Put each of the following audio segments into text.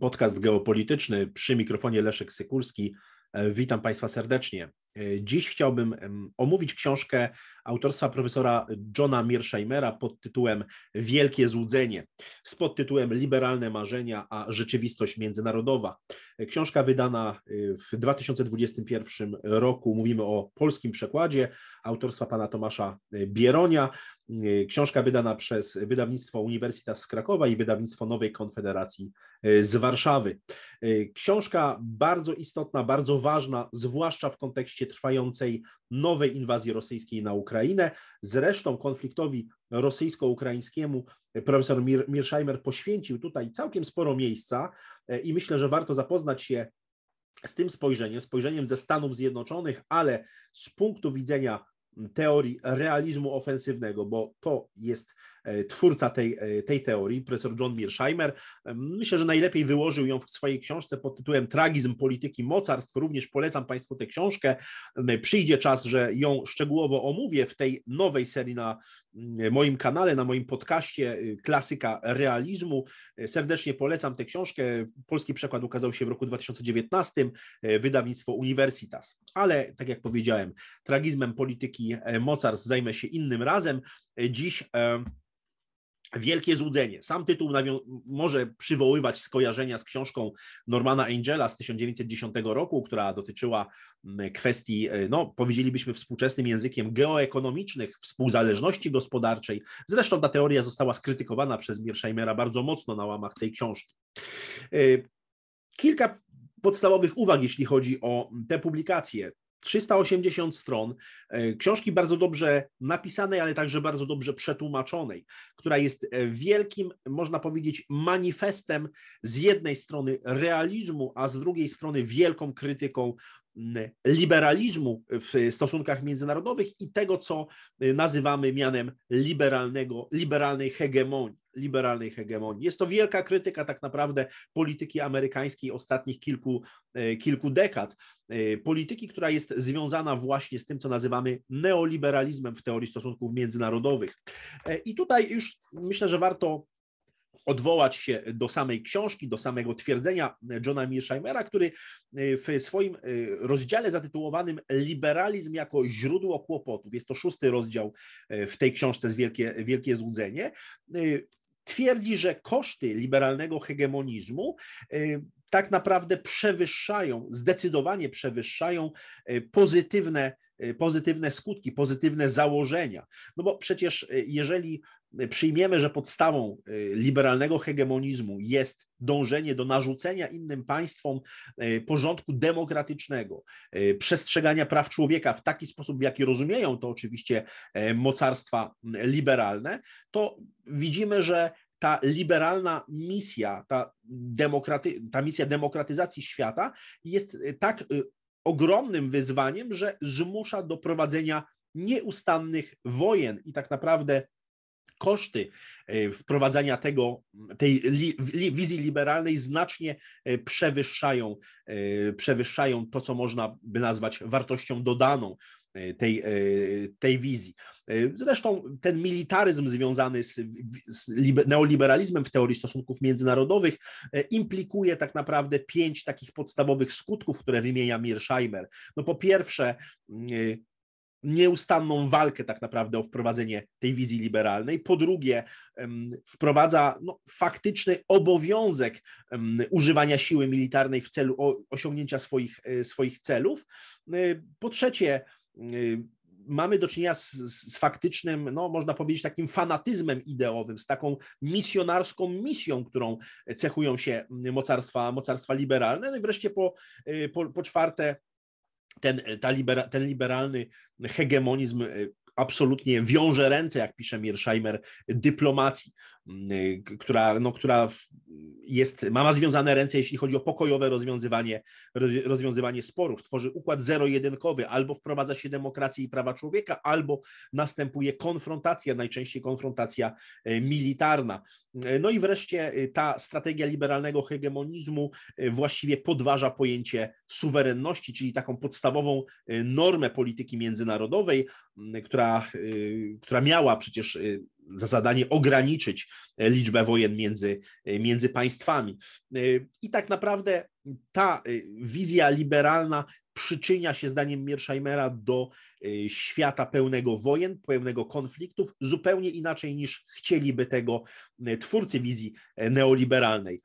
podcast geopolityczny przy mikrofonie Leszek Sykulski. E, witam Państwa serdecznie. E, dziś chciałbym omówić książkę autorstwa profesora Johna Mearsheimera pod tytułem Wielkie Złudzenie, z podtytułem Liberalne marzenia a rzeczywistość międzynarodowa. E, książka wydana e, w 2021 roku, mówimy o polskim przekładzie autorstwa pana Tomasza Bieronia. Książka wydana przez wydawnictwo Uniwersytet z Krakowa i wydawnictwo Nowej Konfederacji z Warszawy. Książka bardzo istotna, bardzo ważna, zwłaszcza w kontekście kontekście trwającej nowej inwazji rosyjskiej na Ukrainę. Zresztą konfliktowi rosyjsko-ukraińskiemu profesor Mir Mirsheimer poświęcił tutaj całkiem sporo miejsca e, i myślę, że warto zapoznać się z tym spojrzeniem, spojrzeniem ze Stanów Zjednoczonych, ale z punktu widzenia teorii realizmu ofensywnego, bo to jest E, twórca tej, e, tej teorii, profesor John Mearsheimer. E, myślę, że najlepiej wyłożył ją w swojej książce pod tytułem Tragizm polityki mocarstw. Również polecam Państwu tę książkę. Przyjdzie czas, że ją szczegółowo omówię w tej nowej serii na mm, moim kanale, na moim podcaście Klasyka Realizmu. Serdecznie polecam tę książkę. Polski przekład ukazał się w roku 2019, wydawnictwo Universitas. Ale tak jak powiedziałem, tragizmem polityki mocarstw zajmę się innym razem. Dziś Wielkie złudzenie. Sam tytuł może przywoływać skojarzenia z książką Normana Angela z 1910 roku, która dotyczyła mm, kwestii, e, no, powiedzielibyśmy współczesnym językiem geoekonomicznych, współzależności gospodarczej. Zresztą ta teoria została skrytykowana przez Mersheimera bardzo mocno na łamach tej książki. E, kilka podstawowych uwag, jeśli chodzi o te publikacje. 380 stron, e, książki bardzo dobrze napisanej, ale także bardzo dobrze przetłumaczonej, która jest e, wielkim, można powiedzieć, manifestem z jednej strony realizmu, a z drugiej strony wielką krytyką liberalizmu w stosunkach międzynarodowych i tego, co e, nazywamy mianem liberalnego, liberalnej hegemonii liberalnej hegemonii. Jest to wielka krytyka tak naprawdę polityki amerykańskiej ostatnich kilku, e, kilku dekad. E, polityki, która jest związana właśnie z tym, co nazywamy neoliberalizmem w teorii stosunków międzynarodowych. E, I tutaj już myślę, że warto odwołać się do samej książki, do samego twierdzenia Johna Mearsheimera, który w swoim rozdziale zatytułowanym Liberalizm jako źródło kłopotów, jest to szósty rozdział w tej książce z Wielkie, Wielkie Złudzenie, twierdzi, że koszty liberalnego hegemonizmu y, tak naprawdę przewyższają, zdecydowanie przewyższają y, pozytywne Y, pozytywne skutki, pozytywne założenia. No bo przecież y, jeżeli przyjmiemy, że podstawą y, liberalnego hegemonizmu jest dążenie do narzucenia innym państwom porządku demokratycznego, przestrzegania praw człowieka w taki sposób, w jaki rozumieją to oczywiście e, mocarstwa liberalne, to widzimy, że ta liberalna misja, ta, demokraty, ta misja demokratyzacji świata jest tak ogromnym wyzwaniem, że zmusza do prowadzenia nieustannych wojen i tak naprawdę koszty e, wprowadzania tego, tej li, li, wizji liberalnej znacznie e, przewyższają, e, przewyższają to, co można by nazwać wartością dodaną, tej, e, tej wizji. E, zresztą ten militaryzm związany z, z neoliberalizmem w teorii stosunków międzynarodowych e, implikuje tak naprawdę pięć takich podstawowych skutków, które wymienia Mearsheimer. No po pierwsze, mm, nieustanną walkę tak naprawdę o wprowadzenie tej wizji liberalnej. Po drugie, wprowadza no, faktyczny obowiązek używania siły militarnej w celu osiągnięcia swoich, swoich celów. Po trzecie, mamy do czynienia z, z, faktycznym, no, można powiedzieć, takim fanatyzmem ideowym, z taką misjonarską misją, którą cechują się mocarstwa, mocarstwa liberalne. No i wreszcie po, po, po czwarte, ten, ta libera, ten liberalny hegemonizm absolutnie wiąże ręce, jak pisze Miersheimer, dyplomacji Y, która, no, która jest, ma, ma związane ręce, jeśli chodzi o pokojowe rozwiązywanie, rozwiązywanie sporów, tworzy układ zero-jedynkowy, albo wprowadza się demokrację i prawa człowieka, albo następuje konfrontacja, najczęściej konfrontacja y, militarna. Y, no i wreszcie ta strategia liberalnego hegemonizmu właściwie podważa pojęcie suwerenności, czyli taką podstawową normę polityki międzynarodowej, która, która miała przecież za zadanie ograniczyć e, liczbę wojen między, e, między państwami. E, I tak naprawdę ta wizja liberalna przyczynia się, zdaniem Miersheimera, do świata pełnego wojen, pełnego konfliktów, zupełnie inaczej niż chcieliby tego twórcy wizji neoliberalnej.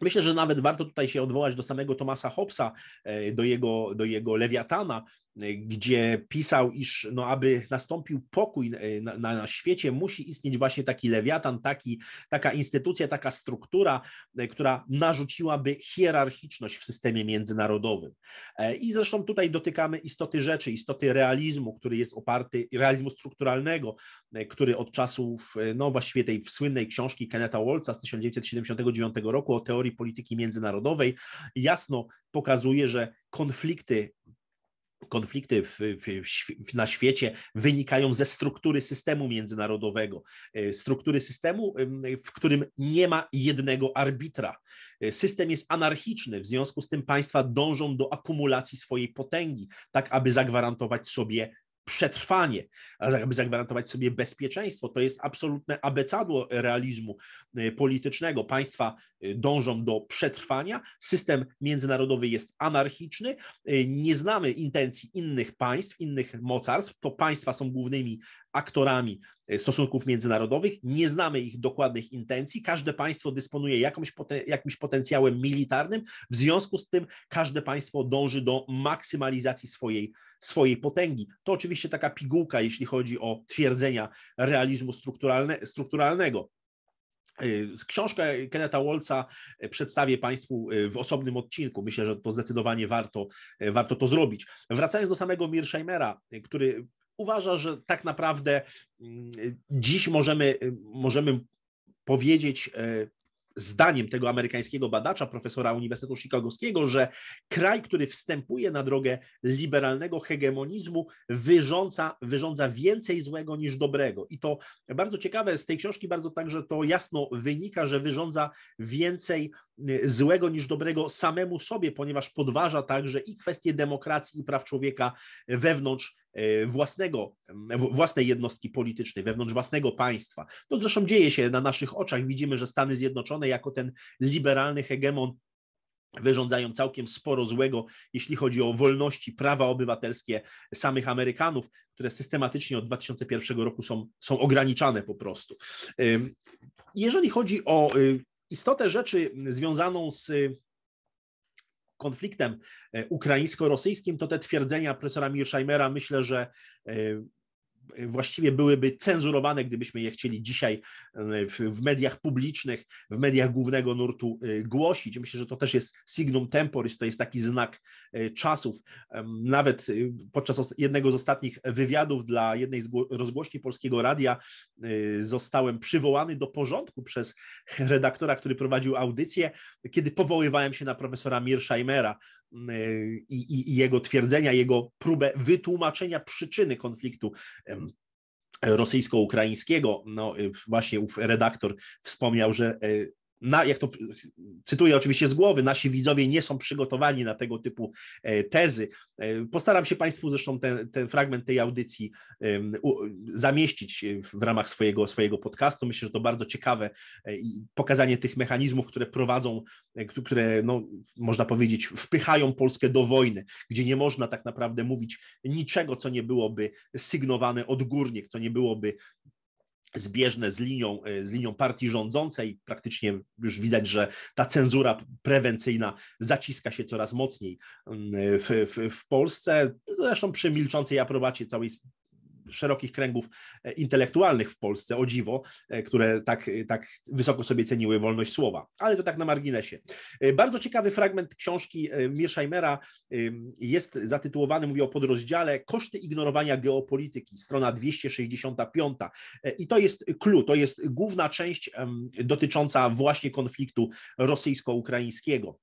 Myślę, że nawet warto tutaj się odwołać do samego Tomasa Hobbesa, e, do jego, do jego Lewiatana, e, gdzie pisał, iż no, aby nastąpił pokój e, na, na, świecie, musi istnieć właśnie taki Lewiatan, taki, taka instytucja, taka struktura, która narzuciłaby hierarchiczność w systemie międzynarodowym. I zresztą tutaj dotykamy istoty rzeczy, istoty realizmu, który jest oparty, realizmu strukturalnego, który od czasów, no właściwie tej słynnej książki Kenneta Wolca z 1979 roku o teorii polityki międzynarodowej jasno pokazuje, że konflikty konflikty w, w, na świecie wynikają ze struktury systemu międzynarodowego, e, struktury systemu, w którym nie ma jednego arbitra. E, system jest anarchiczny, w związku z tym państwa dążą do akumulacji swojej potęgi, tak aby zagwarantować sobie przetrwanie, aby zagwarantować sobie bezpieczeństwo. To jest absolutne abecadło realizmu y, politycznego. Państwa y, dążą do przetrwania, system międzynarodowy jest anarchiczny, y, nie znamy intencji innych państw, innych mocarstw, to państwa są głównymi aktorami e, stosunków międzynarodowych. Nie znamy ich dokładnych intencji. Każde państwo dysponuje jakąś, jakimś potencjałem militarnym, w związku z tym każde państwo dąży do maksymalizacji swojej, swojej potęgi. To oczywiście taka pigułka, jeśli chodzi o twierdzenia realizmu strukturalne, strukturalnego. E, książkę Keneta Wolca e, przedstawię Państwu w osobnym odcinku. Myślę, że to zdecydowanie warto, warto to zrobić. Wracając do samego Mearshheimera, który uważa, że tak naprawdę mm, dziś możemy, możemy powiedzieć e, zdaniem tego amerykańskiego badacza, profesora Uniwersytetu Chicagowskiego, że kraj, który wstępuje na drogę liberalnego hegemonizmu, wyrządza, wyrządza więcej złego niż dobrego. I to bardzo ciekawe, z tej książki bardzo także to jasno wynika, że wyrządza więcej złego niż dobrego samemu sobie, ponieważ podważa także i kwestie demokracji i praw człowieka wewnątrz e, własnego, własnej jednostki politycznej, wewnątrz własnego państwa. To zresztą dzieje się na naszych oczach. Widzimy, że Stany Zjednoczone jako ten liberalny hegemon wyrządzają całkiem sporo złego, jeśli chodzi o wolności, prawa obywatelskie samych Amerykanów, które systematycznie od 2001 roku są, są ograniczane po prostu. Jeżeli chodzi o y, istotę rzeczy związaną z y, konfliktem y, ukraińsko-rosyjskim, to te twierdzenia profesora Mirshheimera myślę, że y, właściwie byłyby cenzurowane, gdybyśmy je chcieli dzisiaj e, w, mediach publicznych, w mediach głównego nurtu e, głosić. Myślę, że to też jest signum temporis, to jest taki znak e, czasów. Nawet podczas jednego z ostatnich wywiadów dla jednej z rozgłośni Polskiego Radia zostałem przywołany do porządku przez redaktora, który prowadził audycję, kiedy powoływałem się na profesora Mearsheimera, Y, i, i jego twierdzenia, jego próbę wytłumaczenia przyczyny konfliktu rosyjsko-ukraińskiego. No, y, właśnie ów redaktor wspomniał, że y, na, jak to cytuję oczywiście z głowy, nasi widzowie nie są przygotowani na tego typu e, tezy. E, postaram się Państwu zresztą ten, ten fragment tej audycji zamieścić e, w ramach swojego, swojego podcastu. Myślę, że to bardzo ciekawe pokazanie tych mechanizmów, które prowadzą, które no, można powiedzieć wpychają Polskę do wojny, gdzie nie można tak naprawdę mówić niczego, co nie byłoby sygnowane odgórnie, co nie byłoby zbieżne z linią, e, z linią partii rządzącej. Praktycznie już widać, że ta cenzura prewencyjna zaciska się coraz mocniej mm, w, w, w Polsce. Zresztą przy milczącej aprobacie całej szerokich kręgów e, intelektualnych w Polsce, o dziwo, e, które tak, e, tak wysoko sobie ceniły wolność słowa. Ale to tak na marginesie. Bardzo ciekawy fragment książki Miersheimera jest zatytułowany, mówię o podrozdziale Koszty ignorowania geopolityki, strona 265. I to jest clue, to jest główna część dotycząca właśnie konfliktu rosyjsko-ukraińskiego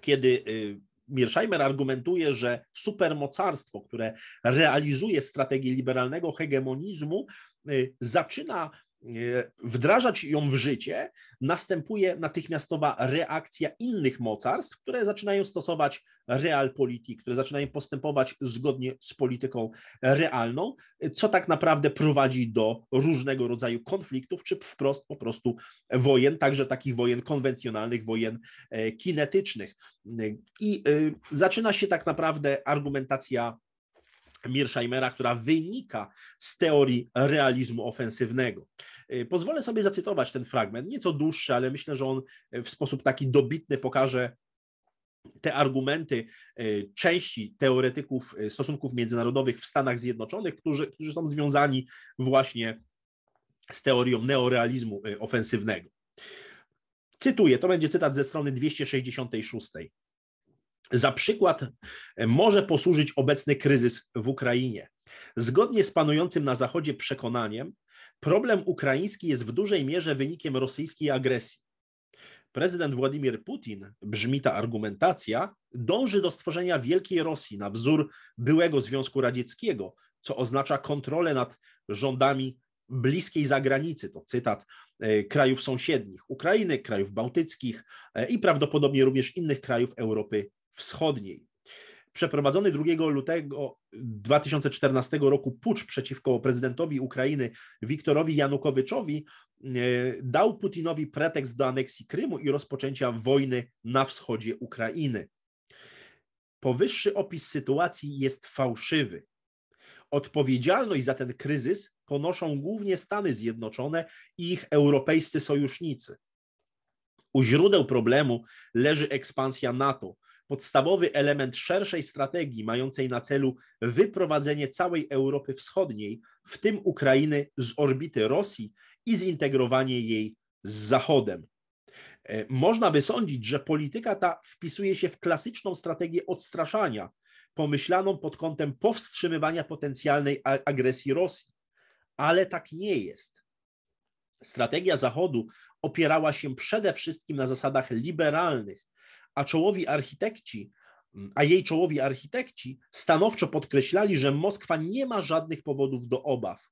kiedy y, Mearsheimer argumentuje, że supermocarstwo, które realizuje strategię liberalnego hegemonizmu, y, zaczyna E, wdrażać ją w życie, następuje natychmiastowa reakcja innych mocarstw, które zaczynają stosować realpolitik, które zaczynają postępować zgodnie z polityką realną, co tak naprawdę prowadzi do różnego rodzaju konfliktów, czy wprost po prostu wojen, także takich wojen konwencjonalnych, wojen e, kinetycznych. I e, zaczyna się tak naprawdę argumentacja Mirsheimera, która wynika z teorii realizmu ofensywnego. E, pozwolę sobie zacytować ten fragment, nieco dłuższy, ale myślę, że on e, w sposób taki dobitny pokaże te argumenty e, części teoretyków stosunków międzynarodowych w Stanach Zjednoczonych, którzy, którzy są związani właśnie z teorią neorealizmu ofensywnego. Cytuję, to będzie cytat ze strony 266. Za przykład e, może posłużyć obecny kryzys w Ukrainie. Zgodnie z panującym na Zachodzie przekonaniem, problem ukraiński jest w dużej mierze wynikiem rosyjskiej agresji. Prezydent Władimir Putin, brzmi ta argumentacja, dąży do stworzenia wielkiej Rosji na wzór byłego Związku Radzieckiego, co oznacza kontrolę nad rządami bliskiej zagranicy. To cytat e, krajów sąsiednich Ukrainy, krajów bałtyckich e, i prawdopodobnie również innych krajów Europy Wschodniej. Przeprowadzony 2 lutego 2014 roku pucz przeciwko prezydentowi Ukrainy Wiktorowi Janukowyczowi e, dał Putinowi pretekst do aneksji Krymu i rozpoczęcia wojny na wschodzie Ukrainy. Powyższy opis sytuacji jest fałszywy. Odpowiedzialność za ten kryzys ponoszą głównie Stany Zjednoczone i ich europejscy sojusznicy. U źródeł problemu leży ekspansja NATO, podstawowy element szerszej strategii mającej na celu wyprowadzenie całej Europy Wschodniej, w tym Ukrainy, z orbity Rosji i zintegrowanie jej z Zachodem. E, można by sądzić, że polityka ta wpisuje się w klasyczną strategię odstraszania, pomyślaną pod kątem powstrzymywania potencjalnej agresji Rosji, ale tak nie jest. Strategia Zachodu opierała się przede wszystkim na zasadach liberalnych, a czołowi architekci, mm, a jej czołowi architekci stanowczo podkreślali, że Moskwa nie ma żadnych powodów do obaw.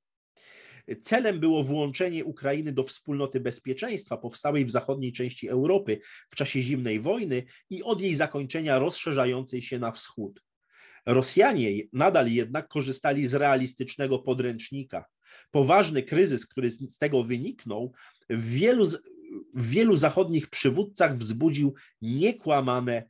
Celem było włączenie Ukrainy do wspólnoty bezpieczeństwa powstałej w zachodniej części Europy w czasie zimnej wojny i od jej zakończenia rozszerzającej się na wschód. Rosjanie nadal jednak korzystali z realistycznego podręcznika. Poważny kryzys, który z tego wyniknął, w wielu, w wielu zachodnich przywódcach wzbudził niekłamane e,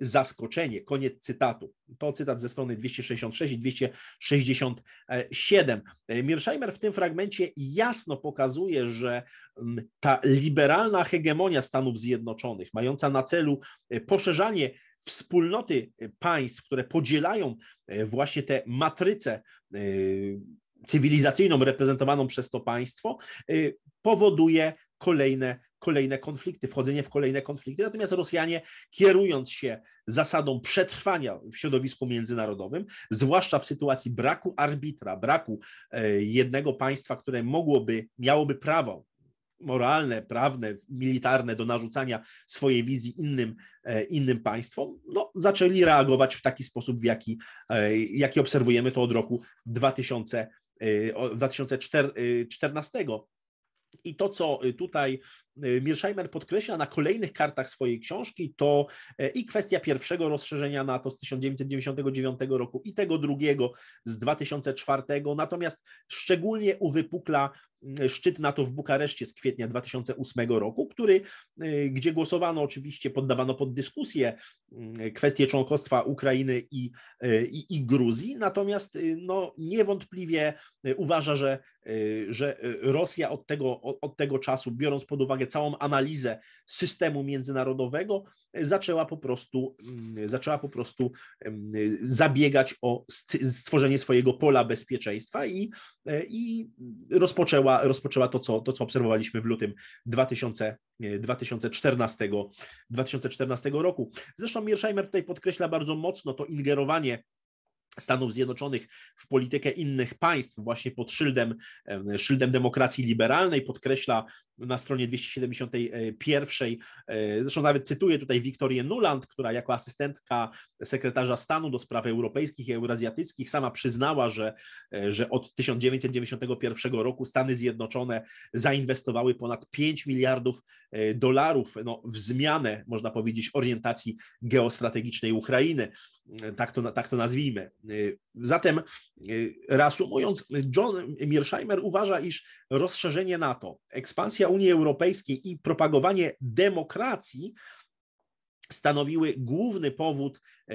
zaskoczenie. Koniec cytatu. To cytat ze strony 266 i 267. E, Miersheimer w tym fragmencie jasno pokazuje, że mm, ta liberalna hegemonia Stanów Zjednoczonych, mająca na celu e, poszerzanie wspólnoty państw, które podzielają właśnie tę matrycę cywilizacyjną reprezentowaną przez to państwo, powoduje kolejne, kolejne konflikty, wchodzenie w kolejne konflikty. Natomiast Rosjanie, kierując się zasadą przetrwania w środowisku międzynarodowym, zwłaszcza w sytuacji braku arbitra, braku e, jednego państwa, które mogłoby, miałoby prawo moralne, prawne, militarne do narzucania swojej wizji innym, e, innym państwom, no, zaczęli reagować w taki sposób, w jaki, e, jaki obserwujemy to od roku 2000, 2014 i to, co y, tutaj y, Mearsheimer podkreśla na kolejnych kartach swojej książki, to e, i kwestia pierwszego rozszerzenia NATO z 1999 roku, i tego drugiego z 2004. Natomiast szczególnie uwypukla y, szczyt NATO w Bukareszcie z kwietnia 2008 roku, który, gdzie głosowano oczywiście, poddawano pod dyskusję Mm, kwestie członkostwa Ukrainy i, e, i, i, Gruzji, natomiast e, no, niewątpliwie e, uważa, że, że Rosja od tego, od tego czasu, biorąc pod uwagę całą analizę systemu międzynarodowego, zaczęła po prostu, mm, zaczęła po prostu zabiegać o stworzenie swojego pola bezpieczeństwa i, i rozpoczęła, rozpoczęła to, co, to, co obserwowaliśmy w lutym 2000 2014, e, 2014 roku. Zresztą Mearsheimer tutaj podkreśla bardzo mocno to ingerowanie Stanów Zjednoczonych w politykę innych państw, właśnie pod szyldem, e, szyldem demokracji liberalnej, podkreśla na stronie 271. E, zresztą nawet cytuję tutaj Wiktorię Nuland, która jako asystentka sekretarza stanu do spraw europejskich i eurazjatyckich sama przyznała, że, e, że od 1991 roku Stany Zjednoczone zainwestowały ponad 5 miliardów e, dolarów no, w zmianę, można powiedzieć, orientacji geostrategicznej Ukrainy. Tak to, tak to nazwijmy. Zatem reasumując, John Mearsheimer uważa, iż rozszerzenie NATO, ekspansja integracja Unii Europejskiej i propagowanie demokracji stanowiły główny powód e,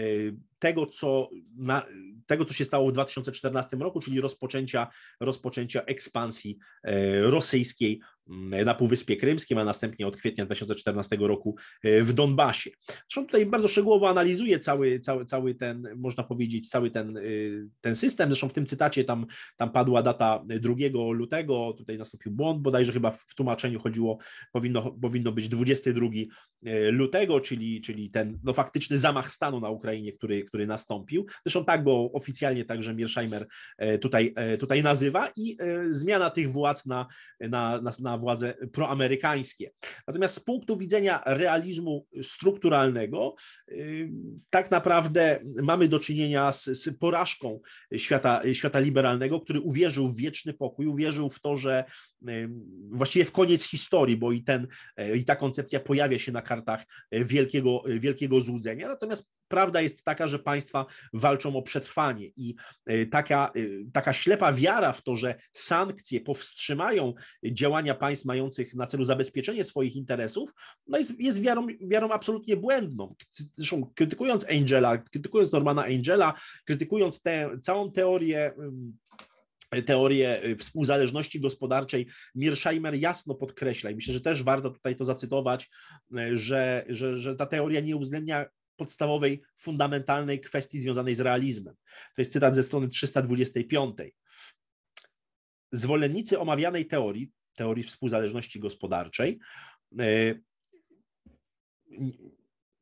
tego, co, na, tego, co się stało w 2014 roku, czyli rozpoczęcia, rozpoczęcia ekspansji e, rosyjskiej Mm, na Półwyspie Krymskim, a następnie od kwietnia 2014 roku e, w Donbasie. Zresztą tutaj bardzo szczegółowo analizuje cały, cały, cały ten, można powiedzieć, cały ten, e, ten system. Zresztą w tym cytacie tam, tam padła data 2 lutego, tutaj nastąpił błąd, bodajże chyba w tłumaczeniu chodziło, powinno, powinno być 22 e, lutego, czyli, czyli ten no, faktyczny zamach stanu na Ukrainie, który, który nastąpił. Zresztą tak go oficjalnie także Miersheimer tutaj, tutaj nazywa i zmiana tych władz na, na, na, na władze proamerykańskie. Natomiast z punktu widzenia realizmu strukturalnego, y, tak naprawdę mamy do czynienia z, z porażką świata, świata liberalnego, który uwierzył w wieczny pokój, uwierzył w to, że y, właściwie w koniec historii, bo i, ten, y, i ta koncepcja pojawia się na kartach wielkiego, wielkiego złudzenia. Natomiast prawda jest taka, że państwa walczą o przetrwanie i e, taka, e, taka ślepa wiara w to, że sankcje powstrzymają działania państw mających na celu zabezpieczenie swoich interesów, no jest, jest wiarą, wiarą absolutnie błędną. Zresztą krytykując Angela, krytykując Normana Angela, krytykując tę całą teorię teorię y, współzależności gospodarczej Mearsheimer jasno podkreśla i myślę, że też warto tutaj to zacytować, e, że, że, że ta teoria nie uwzględnia podstawowej, fundamentalnej kwestii związanej z realizmem. To jest cytat ze strony 325. Zwolennicy omawianej teorii, teorii współzależności gospodarczej, e,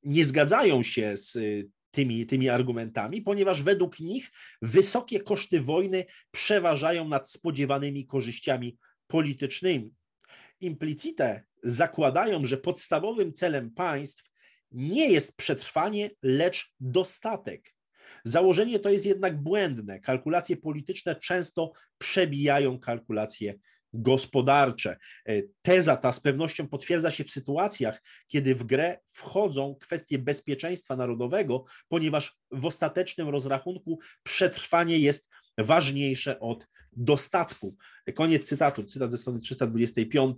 nie zgadzają się z e, tymi, tymi argumentami, ponieważ według nich wysokie koszty wojny przeważają nad spodziewanymi korzyściami politycznymi. Implicite zakładają, że podstawowym celem państw nie jest przetrwanie, lecz dostatek. Założenie to jest jednak błędne. Kalkulacje polityczne często przebijają kalkulacje gospodarcze. E, teza ta z pewnością potwierdza się w sytuacjach, kiedy w grę wchodzą kwestie bezpieczeństwa narodowego, ponieważ w ostatecznym rozrachunku przetrwanie jest ważniejsze od dostatku. E, koniec cytatu, cytat ze strony 325.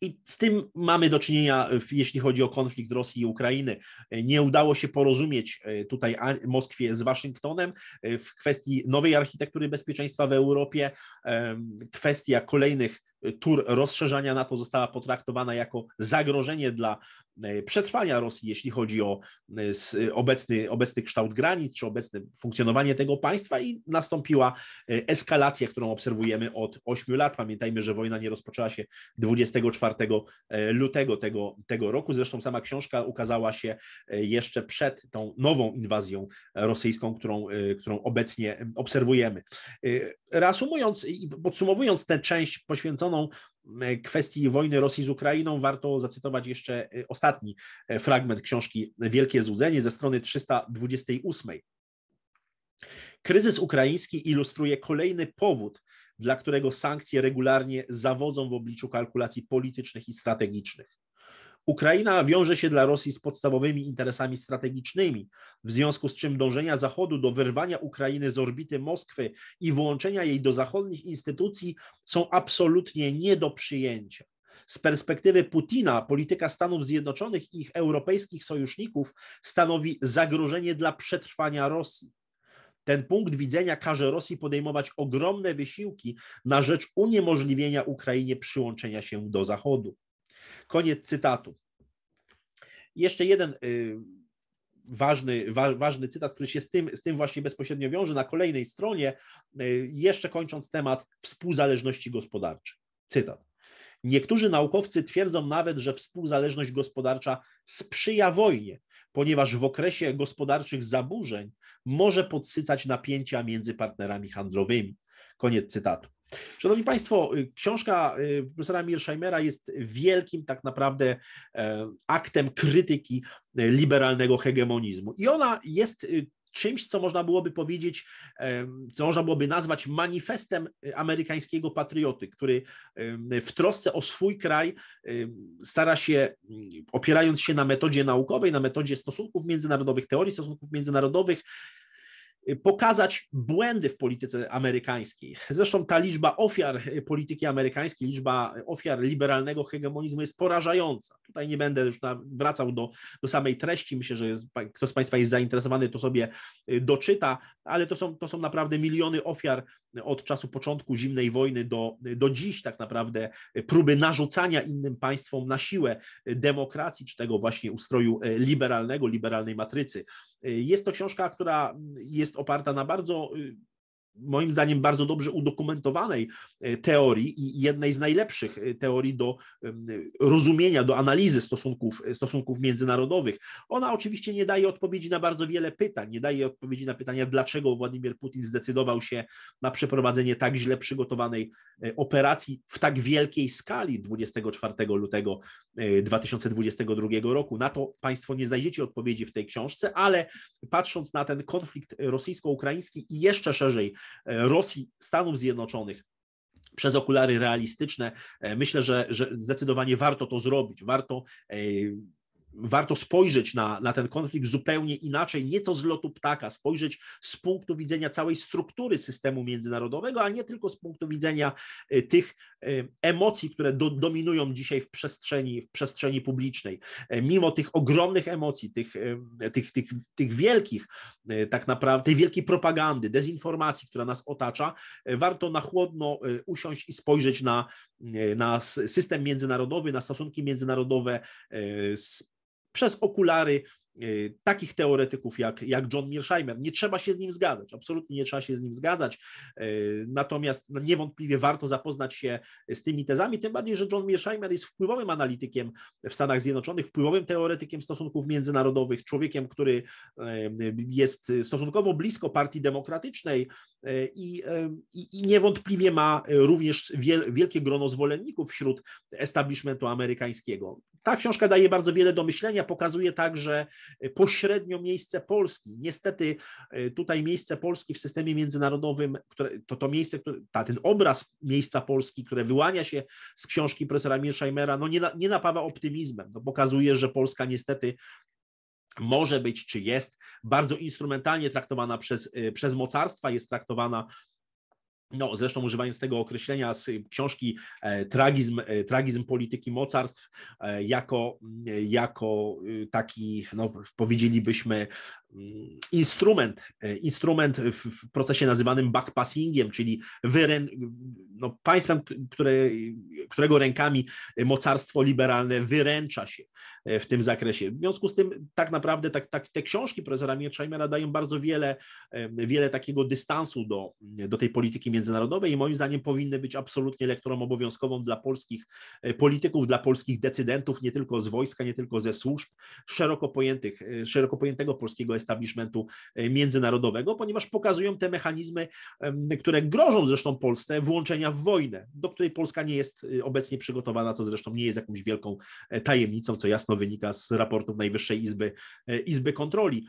I z tym mamy do czynienia, jeśli chodzi o konflikt Rosji i Ukrainy. Nie udało się porozumieć e, tutaj Moskwie z Waszyngtonem e, w kwestii nowej architektury bezpieczeństwa w Europie. Kwestia kolejnych e, tur rozszerzania NATO została potraktowana jako zagrożenie dla E, przetrwania Rosji, jeśli chodzi o e, obecny, obecny kształt granic czy obecne funkcjonowanie tego państwa i nastąpiła e, eskalacja, którą obserwujemy od 8 lat. Pamiętajmy, że wojna nie rozpoczęła się 24 lutego tego, tego roku. Zresztą sama książka ukazała się jeszcze przed tą nową inwazją rosyjską, którą, którą obecnie obserwujemy. Reasumując i podsumowując tę część poświęconą E, kwestii wojny Rosji z Ukrainą warto zacytować jeszcze e, ostatni e, fragment książki Wielkie Złudzenie ze strony 328. Kryzys ukraiński ilustruje kolejny powód, dla którego sankcje regularnie zawodzą w obliczu kalkulacji politycznych i strategicznych. Ukraina wiąże się dla Rosji z podstawowymi interesami strategicznymi, w związku z czym dążenia Zachodu do wyrwania Ukrainy z orbity Moskwy i włączenia jej do zachodnich instytucji są absolutnie nie do przyjęcia. Z perspektywy Putina polityka Stanów Zjednoczonych i ich europejskich sojuszników stanowi zagrożenie dla przetrwania Rosji. Ten punkt widzenia każe Rosji podejmować ogromne wysiłki na rzecz uniemożliwienia Ukrainie przyłączenia się do Zachodu. Koniec cytatu. Jeszcze jeden y, ważny, wa, ważny cytat, który się z tym, z tym właśnie bezpośrednio wiąże na kolejnej stronie, y, jeszcze kończąc temat współzależności gospodarczej. Cytat. Niektórzy naukowcy twierdzą nawet, że współzależność gospodarcza sprzyja wojnie, ponieważ w okresie gospodarczych zaburzeń może podsycać napięcia między partnerami handlowymi. Koniec cytatu. Szanowni Państwo, y, książka y, profesora Miersheimera jest wielkim tak naprawdę e, aktem krytyki e, liberalnego hegemonizmu. I ona jest y, czymś, co można byłoby powiedzieć, e, co można byłoby nazwać manifestem amerykańskiego patrioty, który w trosce o swój kraj stara się, mm, opierając się na metodzie naukowej, na metodzie stosunków międzynarodowych, teorii stosunków międzynarodowych, pokazać błędy w polityce amerykańskiej. Zresztą ta liczba ofiar polityki amerykańskiej, liczba ofiar liberalnego hegemonizmu jest porażająca. Tutaj nie będę już wracał do, do samej treści. Myślę, że jest, kto z Państwa jest zainteresowany, to sobie y, doczyta ale to są, to są naprawdę miliony ofiar od czasu początku zimnej wojny do, do dziś, tak naprawdę próby narzucania innym państwom na siłę demokracji, czy tego właśnie ustroju liberalnego, liberalnej matrycy. Jest to książka, która jest oparta na bardzo moim zdaniem bardzo dobrze udokumentowanej e, teorii i jednej z najlepszych e, teorii do rozumienia, do analizy stosunków, e, stosunków międzynarodowych. Ona oczywiście nie daje odpowiedzi na bardzo wiele pytań, nie daje odpowiedzi na pytania, dlaczego Władimir Putin zdecydował się na przeprowadzenie tak źle przygotowanej operacji w tak wielkiej skali 24 lutego 2022 roku. Na to Państwo nie znajdziecie odpowiedzi w tej książce, ale patrząc na ten konflikt rosyjsko-ukraiński i jeszcze szerzej E, Rosji, Stanów Zjednoczonych, przez okulary realistyczne. E, myślę, że, że zdecydowanie warto to zrobić. Warto e, warto spojrzeć na, na ten konflikt zupełnie inaczej, nieco z lotu ptaka, spojrzeć z punktu widzenia całej struktury systemu międzynarodowego, a nie tylko z punktu widzenia tych Y, emocji, które do, dominują dzisiaj w przestrzeni, w przestrzeni publicznej. Y, mimo tych ogromnych emocji, tych, y, tych, tych, tych wielkich, tak naprawdę, tej wielkiej propagandy, dezinformacji, która nas otacza, warto na chłodno usiąść i spojrzeć na, na system międzynarodowy, na stosunki międzynarodowe z, przez okulary Y, takich teoretyków jak, jak John Mearsheimer. Nie trzeba się z nim zgadzać, absolutnie nie trzeba się z nim zgadzać. Y, natomiast no, niewątpliwie warto zapoznać się z tymi tezami, tym bardziej, że John Mearsheimer jest wpływowym analitykiem w Stanach Zjednoczonych, wpływowym teoretykiem stosunków międzynarodowych, człowiekiem, który y, jest stosunkowo blisko partii demokratycznej, E, i, i, i niewątpliwie ma również wiel, wielkie grono zwolenników wśród establishmentu amerykańskiego. Ta książka daje bardzo wiele do myślenia, pokazuje także pośrednio miejsce Polski. Niestety e, tutaj miejsce Polski w systemie międzynarodowym, które, to to miejsce, które, ta, ten obraz miejsca Polski, które wyłania się z książki profesora Miersheimera, no nie, nie napawa optymizmem. No pokazuje, że Polska niestety może być, czy jest bardzo instrumentalnie traktowana przez, y, przez mocarstwa, jest traktowana no, zresztą używając tego określenia z y, książki e, Tragizm, e, Tragizm polityki mocarstw, e, jako, y, jako taki, no, powiedzielibyśmy, Mm, instrument, e, instrument w procesie nazywanym backpassingiem, czyli wyrę, no, państwem, które, którego rękami mocarstwo liberalne wyręcza się e, w tym zakresie. W związku z tym tak naprawdę tak, tak, te książki profesora Mietrzajmera dają bardzo wiele, e, wiele takiego dystansu do, do tej polityki międzynarodowej i moim zdaniem powinny być absolutnie lekturą obowiązkową dla polskich polityków, dla polskich decydentów, nie tylko z wojska, nie tylko ze służb, szeroko, pojętych, szeroko pojętego polskiego establishmentu e, międzynarodowego, ponieważ pokazują te mechanizmy, które grożą zresztą Polsce włączenia w wojnę, do której Polska nie jest e, obecnie przygotowana, co zresztą nie jest jakąś wielką e, tajemnicą, co jasno wynika z raportów Najwyższej Izby, Izby Kontroli.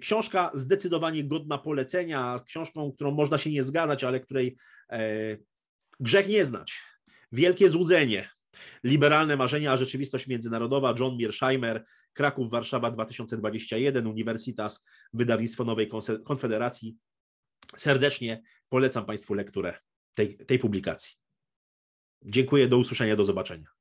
Książka zdecydowanie godna polecenia, książką, którą można się nie zgadzać, ale której grzech nie znać. Wielkie złudzenie, Liberalne marzenia a rzeczywistość międzynarodowa, John Mearsheimer, Kraków, Warszawa 2021, Universitas Wydawnictwo Nowej Konfederacji. Serdecznie polecam Państwu lekturę tej, tej publikacji. Dziękuję, do usłyszenia, do zobaczenia.